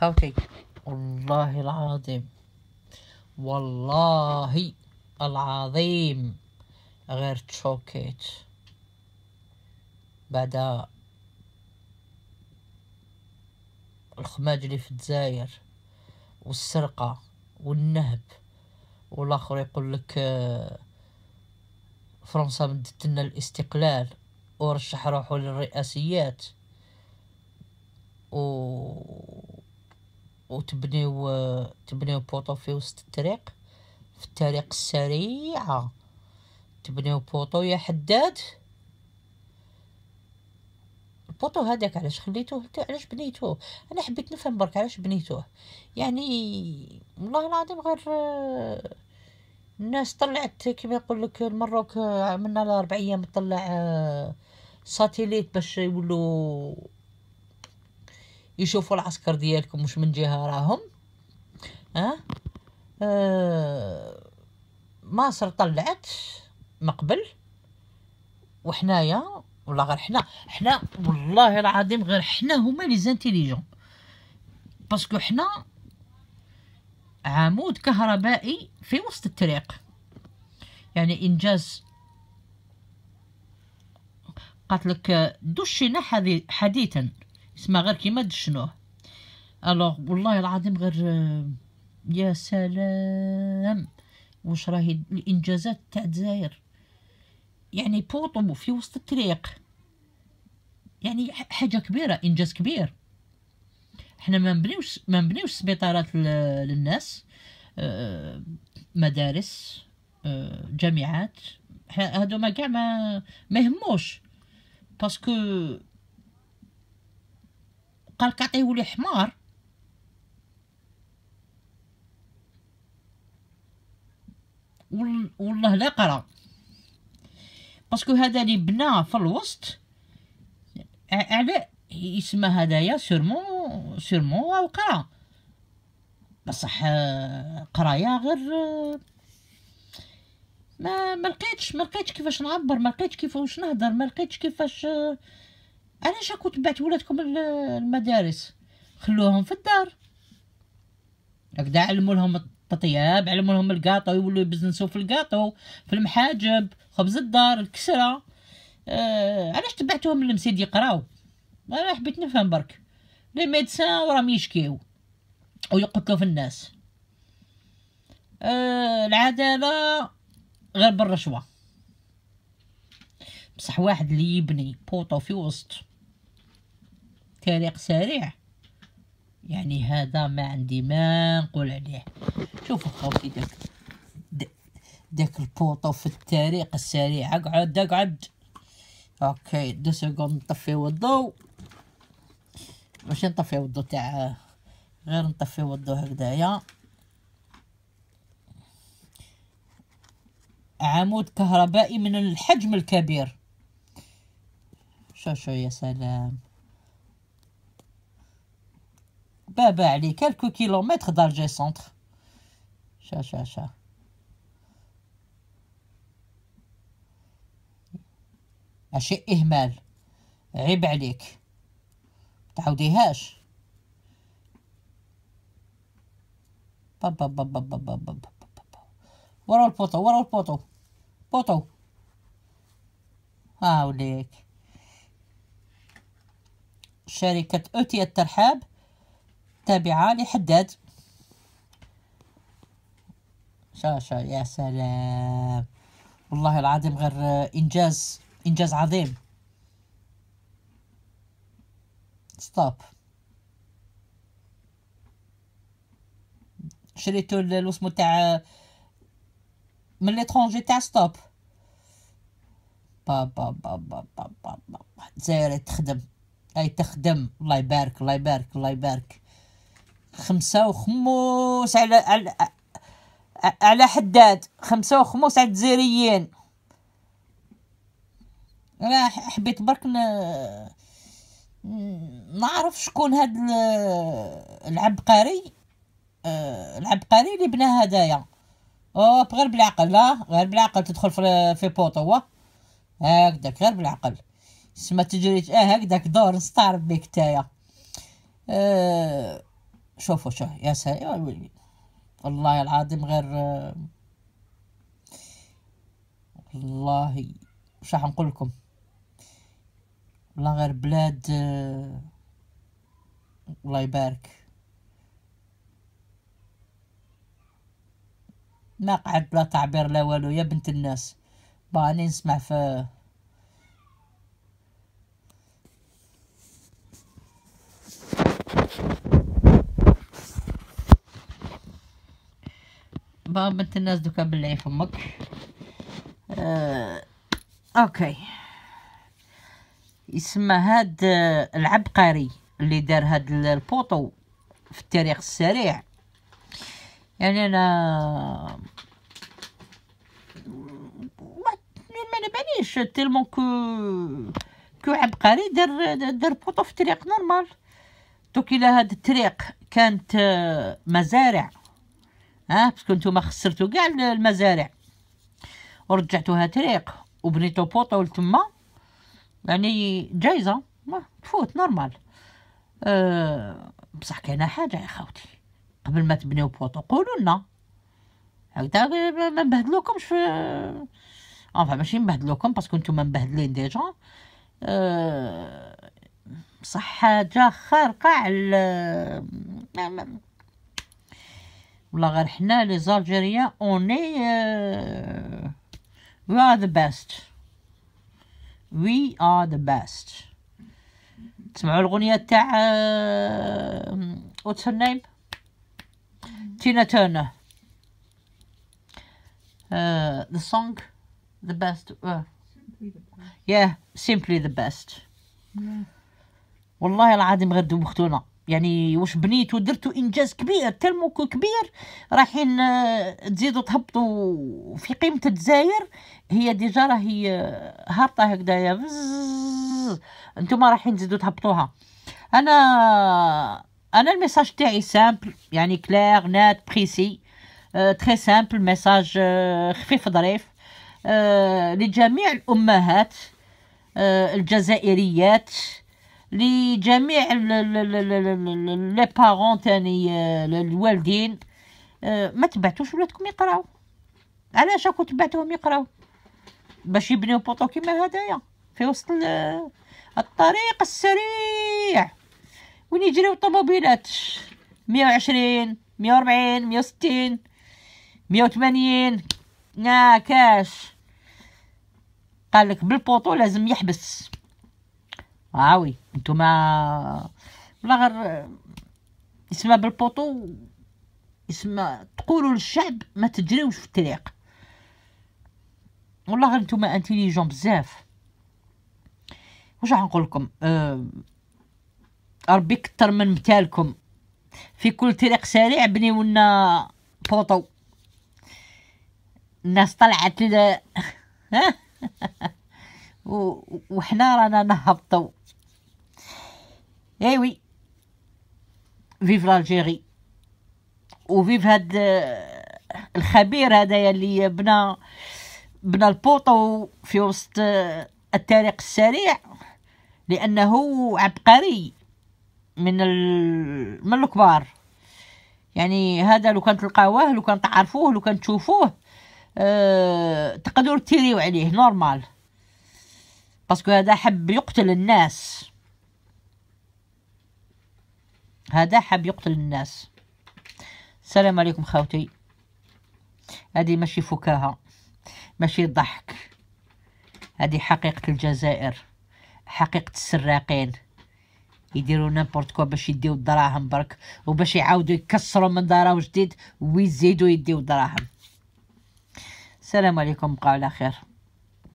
خوتي والله العظيم والله العظيم غير تشوكيت بعد الخماج اللي في الجزائر والسرقة والنهب والاخر يقول لك آه، فرنسا مدت لنا الاستقلال ورشح روحو للرئاسيات و وتبنيو تبنيو بوطو في وسط الطريق في الطريق السريعة تبنيو بوطو يا حداد البوطو هذاك علاش خليتوه علاش بنيتوه انا حبيت نفهم برك علاش بنيتوه يعني والله العظيم غير الناس طلعت كيما يقول لك المروك عملنا لها اربع ايام طلع آه، ساتيليت باش يولوا يشوفوا العسكر ديالكم واش من جهه راهم ها أه؟, أه مصر طلعت مقبل وحنايا ولا غير حنا حنا والله العظيم غير حنا هما لي زانتيليجون باسكو حنا عمود كهربائي في وسط الطريق يعني انجاز قالت لك دشنا حديثا اسمع غير كيما دشنوه الوغ والله العظيم غير آه، يا سلام واش راهي الانجازات تاع الجزائر يعني بوطو في وسط الطريق يعني حاجه كبيره انجاز كبير احنا ما نبنيوش ما نبنيوش سبيطارات للناس آه، مدارس آه، جامعات هادو ما كاع ما ما يهموش باسكو بقى الكاطي يولي حمار والله لا قرا باسكو هذا اللي بنا في الوسط على يسمى هدايا سيرمون سيرمون او قرا بصح قرايه غير ما ما لقيتش ما لقيتش كيفاش نعبر ما لقيتش كيفاش نهضر ما لقيتش كيفاش علاش راكم تبعتوا ولادكم المدارس خلوهم في الدار هكذا علموا لهم الطياب علموا لهم القاطو يولوا يبزنسوا في القاطو في المحاجب خبز الدار الكسره آه علاش تبعتوهم للمسيد يقراو انا حبيت نفهم برك لي ميدسان وراهم يشكيو ويقتلوا في الناس آه العداله غير بالرشوه بصح واحد اللي يبني بوطو في وسط طريق سريع يعني هذا ما عندي ما نقول عليه شوفوا خوتي داك داك البوطو في الطريق السريع اقعد اقعد اوكي دو سكوند نطفيو الضو ماشي نطفيو الضو تاع غير نطفيو الضو هكذايا عمود كهربائي من الحجم الكبير Chouchou, ya um, bah, bah, allez, quelques kilomètres d'alger centre. chouchou. Achè, aïe, aïe, aïe, aïe, aïe, T'as شركة أوتي الترحاب تابعة لحداد شاشة يا سلام والله العظيم غير إنجاز إنجاز عظيم ستوب شريتو الوسمو تاع من ليترونجي تاع ستوب با با با با با با, با. تخدم اي تخدم الله يبارك الله يبارك الله يبارك خمسة وخموس على على على حداد خمسة وخموس على الجزائريين راه حبيت برك نعرف شكون هاد العبقري آه، العبقري اللي بنا هدايا او غير بالعقل لا غير بالعقل تدخل في في بوطو هكذاك غير بالعقل ما تجريت اه هكذاك دور نستعرض بيك تايا آه شوفوا شوف يا سلام والله العظيم غير والله وش راح نقول لكم والله غير بلاد الله يبارك ما قعد بلا تعبير لا والو يا بنت الناس باني نسمع في بابا بنت الناس دوكا بالله فمك آه. اوكي يسمى هاد آه، العبقري اللي دار هاد البوطو في التاريخ السريع يعني انا ما نبانيش تيلمون كو كو عبقري دار دار بوطو في طريق نورمال دوك الى هاد الطريق كانت آه، مزارع ها باسكو نتوما خسرتو كاع المزارع ورجعتوها طريق وبنيتو بوطو لتما يعني جايزه ما تفوت نورمال أه بصح كاينه حاجه يا خاوتي قبل ما تبنيو بوطو قولوا لنا هكذا ما نبهدلوكمش في انفا ماشي نبهدلوكم باسكو نتوما مبهدلين ديجا أه بصح حاجه خارقه على ولا غير حنا لي زالجيريا اوني وي ار ذا بيست وي ار ذا بيست تسمعوا الاغنيه تاع واتس هير نيم تينا ترنر ذا the song the best سيمبلي uh, simply the best. simply the best والله العظيم غير دوختونا يعني واش بنيتو درتو انجاز كبير تلمو كبير رايحين آه، تزيدوا تهبطوا في قيمه الجزائر هي ديجا راهي آه، هابطه هكذايا انتوما رايحين تزيدوا تهبطوها انا انا الميساج تاعي سامبل يعني كلير نات بريسي أه تري سامبل ميساج خفيف ظريف أه لجميع الامهات آه، الجزائريات لجميع لي بارون تاني آه، الوالدين آه، ما تبعتوش ولادكم يقراو علاش راكم تبعتوهم يقراو باش يبنيو بوطو كيما هدايا في وسط الطريق السريع وين يجريو الطوموبيلات مية وعشرين مية وربعين مية وستين مية وثمانين ناكاش قالك بالبوطو لازم يحبس عاوي نتوما والله غير اسمها بالبوطو اسمها تقولوا للشعب ما تجريوش في الطريق والله غير نتوما انتيليجون بزاف واش راح نقول لكم أه ربي كثر من مثالكم في كل طريق سريع بنيو لنا بوطو الناس طلعت ل... وحنا رانا نهبطوا Eh oui, vive l'Algérie وفيف هاد euh, الخبير هذايا اللي بنى بنى البوطو في وسط آه، الطريق السريع لانه عبقري من ال... من الكبار يعني هذا لو كان تلقاوه لو كان تعرفوه لو كان تشوفوه أه... تقدروا تيريو عليه نورمال باسكو هذا حب يقتل الناس هذا حاب يقتل الناس السلام عليكم خاوتي هذه ماشي فكاهة ماشي ضحك هذه حقيقة الجزائر حقيقة السراقين يديروا نيمبورت كوا باش يديو الدراهم برك وباش يعاودوا يكسروا من دارا جديد ويزيدوا يديو الدراهم السلام عليكم بقاو على خير